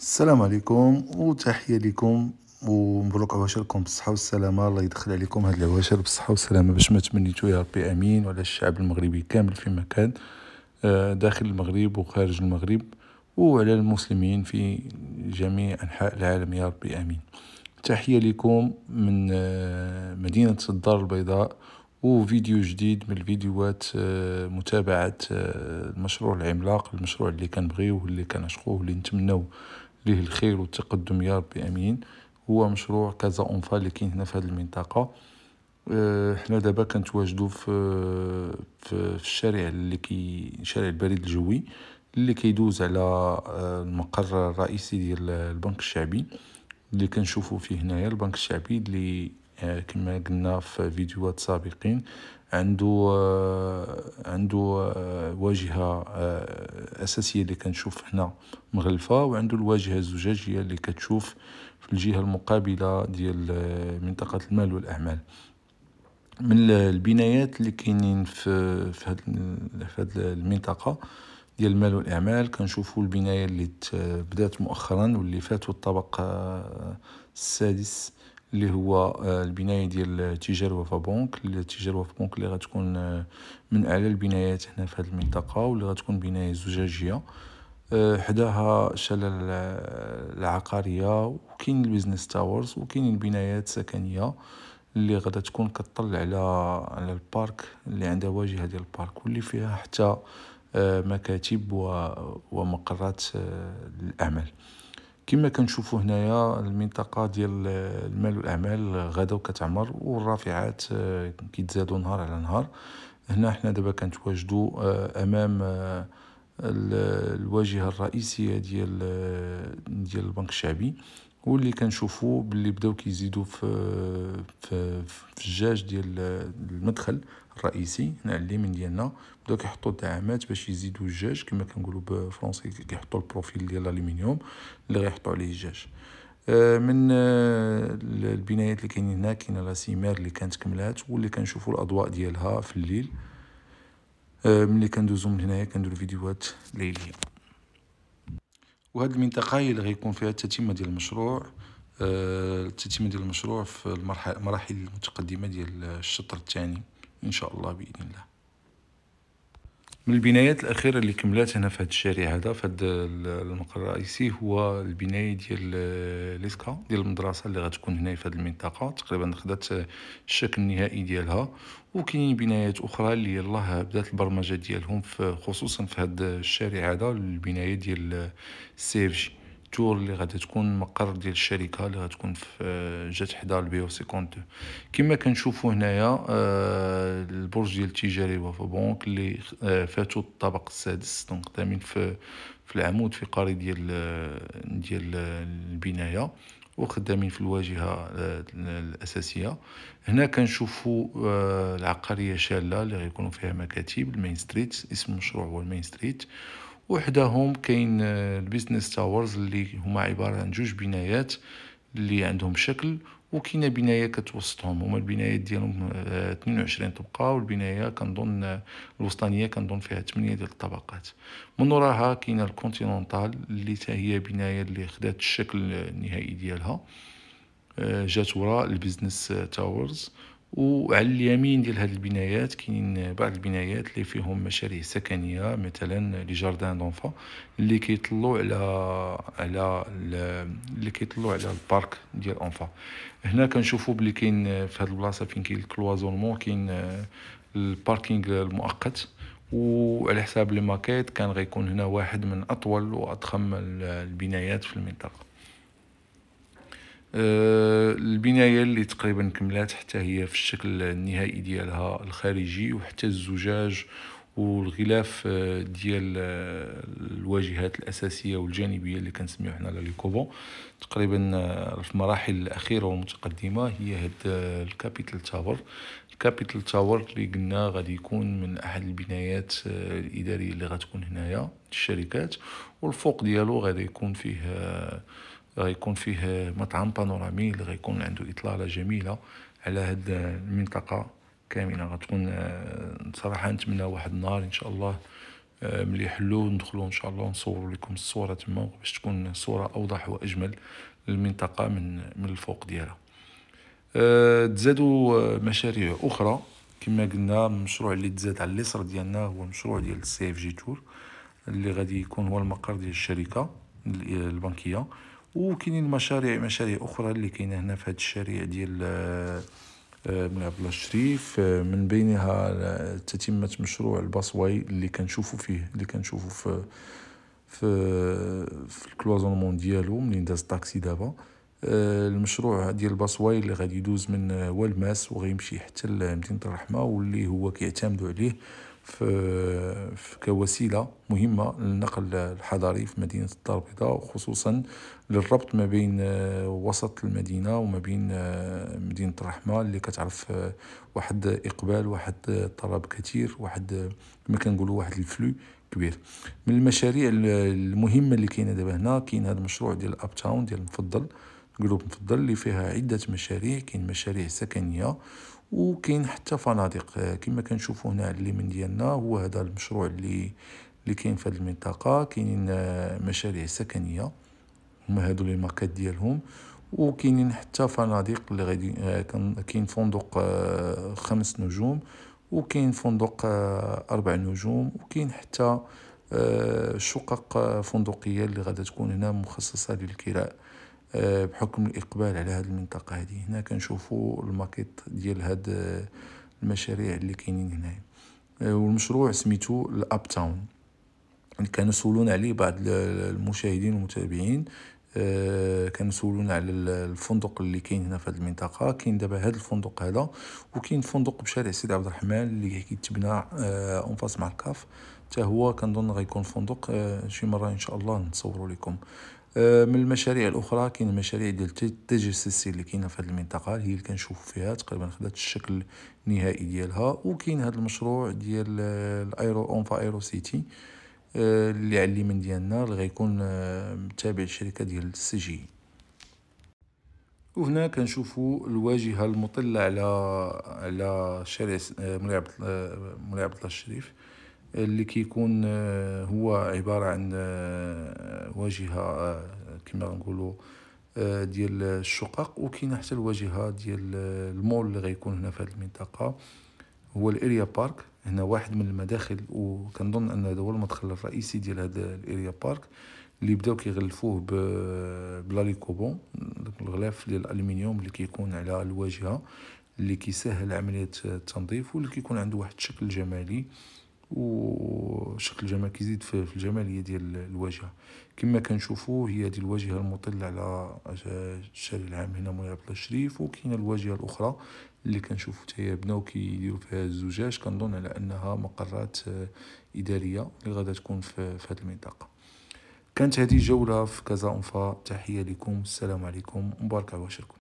السلام عليكم وتحيه لكم ومبروك عواشركم بالصحه والسلامه الله يدخل عليكم هاد العواشر بالصحه والسلامه باش ما تمنيتو يا ربي امين وعلى الشعب المغربي كامل في مكان آه، داخل المغرب وخارج المغرب وعلى المسلمين في جميع انحاء العالم يا ربي امين تحيه لكم من آه، مدينه الدار البيضاء وفيديو جديد من الفيديوهات آه، متابعة المشروع العملاق المشروع اللي كنبغيوه اللي كنعشقوه اللي نتمناو ليه الخير والتقدم يا ربي امين هو مشروع كازا اونفا اللي كاين هنا في هذه المنطقه آه، حنا دابا كنتواجدوا في في الشارع اللي كي شارع البريد الجوي اللي كيدوز على آه، المقر الرئيسي ديال البنك الشعبي اللي كنشوفوا فيه هنايا البنك الشعبي اللي يعني كما قلنا في فيديوهات سابقين عنده آه، عنده آه، واجهه آه، اساسيه اللي كنشوف هنا مغلفه وعنده الواجهه الزجاجيه اللي كتشوف في الجهه المقابله ديال منطقه المال والاعمال من البنايات اللي كاينين في في هذه المنطقه ديال المال والاعمال كنشوفوا البنايه اللي بدات مؤخرا واللي فاتوا الطبق السادس اللي هو آه، البنايه ديال تيجار وفا بونك تيجار وفا بونك اللي غتكون آه، من اعلى البنايات هنا في هذه المنطقه واللي غتكون بنايه زجاجيه آه، حداها شلال العقاريه وكاين البيزنس تاورز وكاين البنايات السكنيه اللي غدا تكون كطل على على البارك اللي عندها واجهه ديال البارك واللي فيها حتى مكاتب ومقرات الاعمال كما كنشوفوا هنايا المنطقه ديال المال والاعمال غدا وكتعمر والرافعات آه، كيتزادوا نهار على نهار هنا حنا دابا كنتواجدوا آه، امام آه، الواجهه الرئيسيه ديال ديال البنك الشعبي واللي كنشوفو باللي بداو كيزيدو في في, في الجاج ديال المدخل الرئيسي هنا على اليمين ديالنا بداو كيحطو الدعامات باش يزيدو الجاج كما كنقولو بالفرنسي كيحطو البروفيل ديال الالومنيوم اللي غيحطو عليه الجاج آه، من آه، البنايات اللي كاينين هنا كاينه لاسيمير اللي كانت كملات واللي كنشوفو الاضواء ديالها في الليل آه، ملي كندوزو من هنايا كنديرو فيديوهات ليليه وهذه المنطقه هي اللي غيكون فيها التتمه ديال المشروع آه، التتمه ديال المشروع في المراحل المتقدمه ديال الشطر الثاني ان شاء الله باذن الله من البنايات الاخيره اللي كملات هنا في هذا الشارع هذا في هذا المقر الرئيسي هو البنايه ديال ليسكا ديال المدرسه اللي غتكون هنا في هذه المنطقه تقريبا خدات الشكل النهائي ديالها وكاينين بنايات اخرى اللي يلاه بدات البرمجه ديالهم خصوصا في هذا الشارع هذا البنايه ديال السي اف جي التور اللي غادا تكون مقر ديال الشركه اللي غتكون في آه، جات حدا البي او كونت كما كنشوفوا هنايا آه، البرج ديال التجاري وفا بونك اللي آه، فاتو الطابق السادس دونك تامين في في العمود الفقري ديال ديال البنايه وخدامين في الواجهه الاساسيه هنا كنشوفوا العقاريه شاله اللي غيكونوا فيها مكاتب المين ستريت اسم المشروع هو المين ستريت وحداهم كاين آه، البيزنس تاورز اللي هما عباره عن جوج بنايات اللي عندهم شكل وكاينه بنايه كتوسطهم هما البنايات ديالهم 22 آه، طبقه والبنايه كنظن آه، الوسطانيه كنظن فيها 8 ديال الطبقات من وراها كاينه الكونتيننتال اللي حتى هي بنايه اللي خدات الشكل النهائي ديالها جات وراء البيزنس تاورز وعلى اليمين ديال هاد البنايات كاينين بعض البنايات اللي فيهم مشاريع سكنيه مثلا لي جاردان دونفا اللي كيطلوا على على اللي كيطلوا على البارك ديال اونفا هنا كنشوفوا بلي كاين في هاد البلاصه فين كاين الكلوازونمون كاين الباركينغ المؤقت وعلى حساب الماكيت كان غيكون هنا واحد من اطول واضخم البنايات في المنطقه آه، البنايه اللي تقريبا كملات حتى هي في الشكل النهائي ديالها الخارجي وحتى الزجاج والغلاف آه، ديال آه، الواجهات الاساسيه والجانبيه اللي كنسميو حنا لا ليكوبون تقريبا في المراحل الاخيره والمتقدمه هي هاد الكابيتال تاور الكابيتال تاور اللي قلنا غادي يكون من احد البنايات الاداريه اللي غتكون هنايا الشركات والفوق ديالو غادي يكون فيه غيكون فيه مطعم بانورامي اللي غيكون عنده اطلاله جميله على هاد المنطقه كامله غتكون آه، صراحه نتمنى واحد النهار ان شاء الله آه، ملي يحلو ندخلو ان شاء الله نصور لكم الصوره تما باش تكون صوره اوضح واجمل للمنطقه من من الفوق ديالها آه، تزادوا مشاريع اخرى كما قلنا المشروع اللي تزاد على اليسر ديالنا هو مشروع ديال السي اف جي تور اللي غادي يكون هو المقر ديال الشركه البنكيه وكاينين مشاريع مشاريع اخرى اللي كاينه هنا في هذا الشارع ديال آه، آه، من عبد الله الشريف آه، من بينها تتمة مشروع الباصواي اللي كنشوفو فيه اللي كنشوفو في في في الكلوزونمون ديالو منين داز الطاكسي دابا المشروع ديال الباصواي اللي غادي يدوز من والماس وغيمشي حتى لمدينه الرحمه واللي هو كيعتمدوا عليه كوسيلة مهمة للنقل الحضاري في مدينة الدار البيضاء وخصوصا للربط ما بين آه، وسط المدينة وما بين آه، مدينة الرحمة اللي كتعرف آه، واحد إقبال واحد الطلب كثير واحد كما كنقولوا واحد الفلو كبير من المشاريع المهمة اللي كاينة دابا هنا كاين هذا المشروع ديال الأب تاون ديال المفضل جروب مفضل اللي فيها عدة مشاريع كاين مشاريع سكنية وكاين حتى فنادق آه، كما كنشوفوا هنا على اليمين ديالنا هو هذا المشروع اللي اللي كاين في هذه المنطقه كاينين آه، مشاريع سكنيه هما هادو لي ماركات ديالهم وكاينين حتى فنادق اللي غادي آه، كاين فندق خمس نجوم وكاين فندق اربع نجوم وكاين حتى شقق فندقيه اللي غادا تكون هنا مخصصه للكراء آه، بحكم الإقبال على هذه المنطقة هذه هنا كنشوفوا الماكيت ديال هاد آه، المشاريع اللي كاينين هنايا آه، والمشروع سميتو الأب تاون كانوا سولونا عليه بعض المشاهدين والمتابعين كانوا سولونا على الفندق اللي كاين هنا في هذه المنطقه كاين دابا هذا الفندق هذا وكاين فندق بشارع سيد عبد الرحمن اللي كيتبنى فاس مع الكاف حتى هو كنظن غيكون فندق شي مره ان شاء الله نصوروا لكم آه، من المشاريع الاخرى كاين المشاريع ديال التاجر اللي كاينه في هذه المنطقه هي اللي كنشوف فيها تقريبا خدات الشكل النهائي ديالها وكاين هذا المشروع ديال الايرو اونفا ايرو سيتي اللي على اليمين ديالنا اللي غيكون آه، تابع للشركه ديال السي جي وهنا كنشوفوا الواجهه المطله على على شارع آه، مولاي عبد الله الشريف اللي كيكون آه، هو عبارة عن آه، واجهة آه، كما نقوله ديال الشقق وكاين حتى الواجهة ديال المول اللي غيكون هنا في هذه المنطقة هو الاريا بارك هنا واحد من المداخل وكنظن ان هذا هو المدخل الرئيسي ديال هذا الاريا بارك اللي بداو كيغلفوه بلاليكوبون الغلاف ديال الالومنيوم اللي كيكون على الواجهه اللي كيسهل عمليه التنظيف واللي كيكون عنده واحد الشكل جمالي وشكل الجمال كيزيد في الجماليه ديال الواجهه كما كنشوفو هي هذه الواجهه المطله على الشارع العام هنا مولاي عبد الله الشريف وكاين الواجهه الاخرى اللي كنشوفو تاهي بناو كيديرو فيها الزجاج كنظن على انها مقرات اداريه اللي غادا تكون في, في هذه المنطقه كانت هذه جوله في كازا انفا تحيه لكم السلام عليكم مبارك عواشركم